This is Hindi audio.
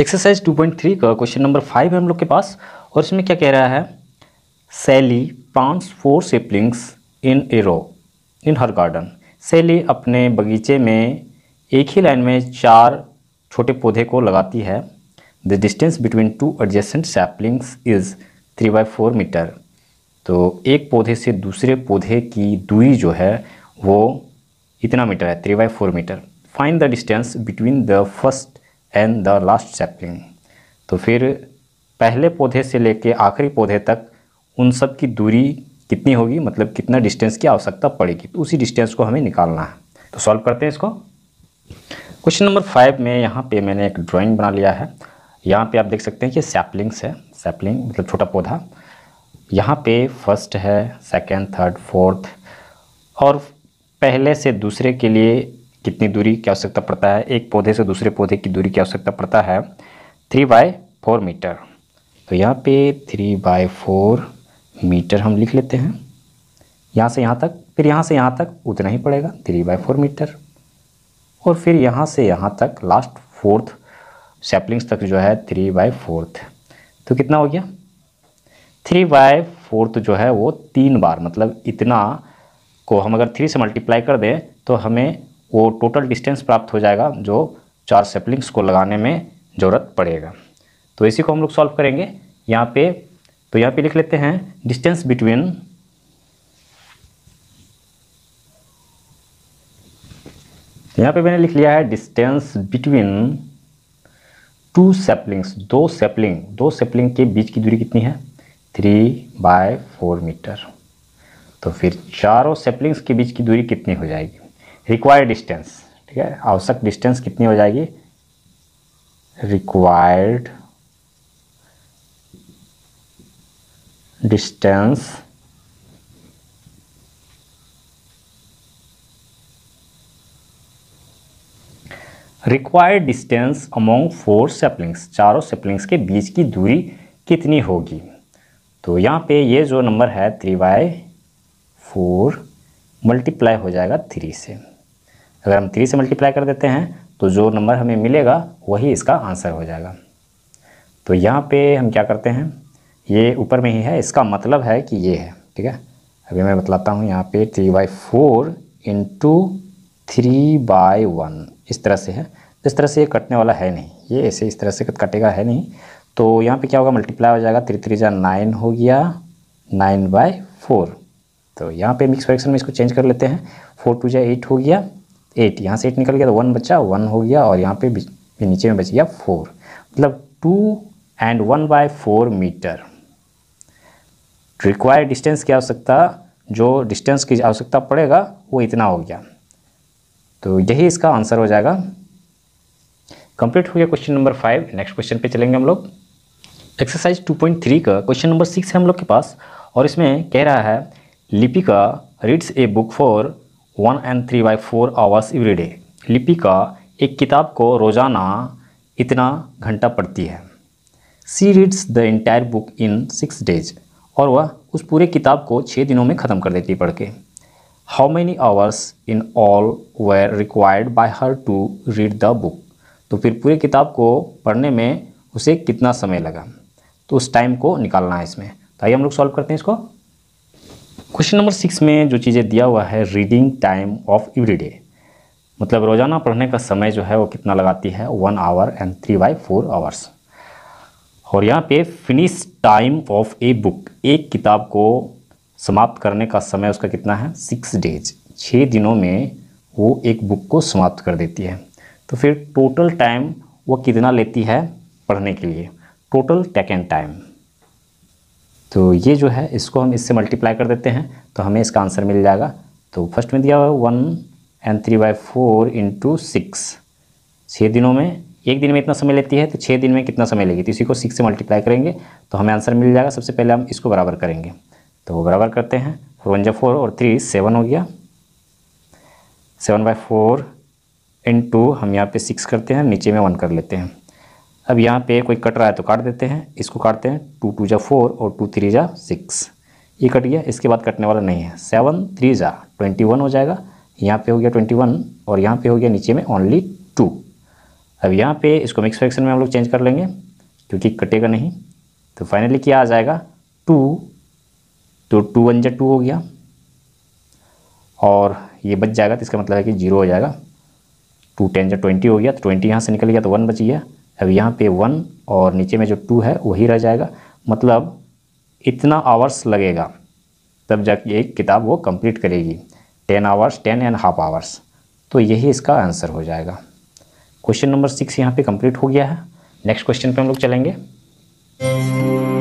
एक्सरसाइज 2.3 का क्वेश्चन नंबर फाइव है हम लोग के पास और इसमें क्या कह रहा है Sally plants four saplings in a row in her garden Sally अपने बगीचे में एक ही लाइन में चार छोटे पौधे को लगाती है the distance between two adjacent saplings is three by four metre तो एक पौधे से दूसरे पौधे की दूरी जो है वो इतना मीटर है three by four metre fine the distance between the first and the last sapling तो फिर पहले पौधे से लेके आखिरी पौधे तक उन सब की दूरी कितनी होगी मतलब कितना डिस्टेंस की आवश्यकता पड़ेगी तो उसी डिस्टेंस को हमें निकालना है तो सॉल्व करते हैं इसको क्वेश्चन नंबर फाइव में यहाँ पे मैंने एक ड्राइंग बना लिया है यहाँ पे आप देख सकते हैं कि सैपलिंग्स है सैपलिंग मतलब छोटा पौधा यहाँ पे फर्स्ट है सेकेंड थर्ड फोर्थ और पहले से दूसरे के लिए कितनी दूरी की आवश्यकता पड़ता है एक पौधे से दूसरे पौधे की दूरी की आवश्यकता पड़ता है थ्री बाय फोर मीटर तो यहाँ पे थ्री बाय फोर मीटर हम लिख लेते हैं यहाँ से यहाँ तक फिर यहाँ से यहाँ तक उतना ही पड़ेगा थ्री बाय फोर मीटर और फिर यहाँ से यहाँ तक लास्ट फोर्थ सैपलिंग्स तक जो है थ्री बाय फोर्थ तो कितना हो गया थ्री बाय फोर्थ जो है वो तीन बार मतलब इतना को हम अगर थ्री से मल्टीप्लाई कर दें तो हमें वो टोटल डिस्टेंस प्राप्त हो जाएगा जो चार सेपलिंग्स को लगाने में ज़रूरत पड़ेगा तो इसी को हम लोग सॉल्व करेंगे यहाँ पे तो यहाँ पे लिख लेते हैं डिस्टेंस बिटवीन यहाँ पे मैंने लिख लिया है डिस्टेंस बिटवीन टू सेपलिंग्स दो सेपलिंग दो सेपलिंग के बीच की दूरी कितनी है थ्री बाय फोर मीटर तो फिर चारों सेपलिंग्स के बीच की दूरी कितनी हो जाएगी रिक्वायर्ड डिस्टेंस ठीक है आवश्यक डिस्टेंस कितनी हो जाएगी required distance required distance among four saplings चारों सेप्लिंग्स के बीच की दूरी कितनी होगी तो यहाँ पे ये जो नंबर है थ्री बाय फोर मल्टीप्लाई हो जाएगा थ्री से अगर हम थ्री से मल्टीप्लाई कर देते हैं तो जो नंबर हमें मिलेगा वही इसका आंसर हो जाएगा तो यहाँ पे हम क्या करते हैं ये ऊपर में ही है इसका मतलब है कि ये है ठीक है अभी मैं बतलाता हूँ यहाँ पे three by four into three by one इस तरह से है इस तरह से ये कटने वाला है नहीं ये ऐसे इस तरह से कटेगा है नहीं तो यहाँ पे क्या होगा मल्टीप्लाई हो जाएगा थ्री थ्री जा नाइन हो गया नाइन बाई फोर तो यहाँ पे मिक्स फ्रैक्शन में इसको चेंज कर लेते हैं फोर टू जा एट हो गया एट यहाँ से एट निकल गया तो वन बचा वन हो गया और यहाँ पे भी नीचे में बच गया फोर मतलब two and one by four metre required distance की आवश्यकता जो डिस्टेंस की आवश्यकता पड़ेगा वो इतना हो गया तो यही इसका आंसर हो जाएगा कंप्लीट हो गया question number five next question पे चलेंगे हम लोग एक्सरसाइज 2.3 का क्वेश्चन नंबर सिक्स है हम लोग के पास और इसमें कह रहा है Lipika reads a book for one and three by four hours every day Lipika एक किताब को रोज़ाना इतना घंटा पढ़ती है she reads the entire book in six days और वह उस पूरे किताब को छः दिनों में ख़त्म कर देती पढ़ के how many hours in all were required by her to read the book तो फिर पूरे किताब को पढ़ने में उसे कितना समय लगा तो उस टाइम को निकालना है इसमें तो आइए हम लोग सॉल्व करते हैं इसको क्वेश्चन नंबर सिक्स में जो चीज़ें दिया हुआ है reading time of every day मतलब रोज़ाना पढ़ने का समय जो है वो कितना लगाती है one hour and three by four hours और यहाँ पे finish time of a book एक किताब को समाप्त करने का समय उसका कितना है सिक्स डेज छः दिनों में वो एक बुक को समाप्त कर देती है तो फिर टोटल टाइम वो कितना लेती है पढ़ने के लिए टोटल टेकेंड टाइम तो ये जो है इसको हम इससे मल्टीप्लाई कर देते हैं तो हमें इसका आंसर मिल जाएगा तो फर्स्ट में दिया हुआ one and three by four into six छः दिनों में एक दिन में इतना समय लेती है तो छः दिन में कितना समय लेगी तो इसी को सिक्स से मल्टीप्लाई करेंगे तो हमें आंसर मिल जाएगा सबसे पहले हम इसको बराबर करेंगे तो बराबर करते हैं फोर वन जा फोर और थ्री सेवन हो गया सेवन बाई फोर इंटू हम यहाँ पे सिक्स करते हैं नीचे में वन कर लेते हैं अब यहाँ पे कोई कट रहा है तो काट देते हैं इसको काटते हैं टू टू जा फोर और टू थ्री जा सिक्स ये कट गया इसके बाद कटने वाला नहीं है सेवन थ्री जा ट्वेंटी वन हो जाएगा यहाँ पे हो गया ट्वेंटी वन और यहाँ पे हो गया नीचे में ओनली टू अब यहाँ पे इसको मिक्स फ्रैक्शन में हम लोग चेंज कर लेंगे क्योंकि कटेगा नहीं तो फाइनली क्या आ जाएगा टू तो टू वन जा टू हो गया और ये बच जाएगा तो इसका मतलब है कि जीरो हो जाएगा टू टेन जा ट्वेंटी हो गया तो ट्वेंटी यहाँ से निकल गया तो वन बच गया अब यहाँ पे वन और नीचे में जो टू है वही रह जाएगा मतलब इतना आवर्स लगेगा तब जाके एक किताब वो कंप्लीट करेगी ten hours ten and half hours तो यही इसका आंसर हो जाएगा क्वेश्चन नंबर सिक्स यहाँ पे कंप्लीट हो गया है नेक्स्ट क्वेश्चन पे हम लोग चलेंगे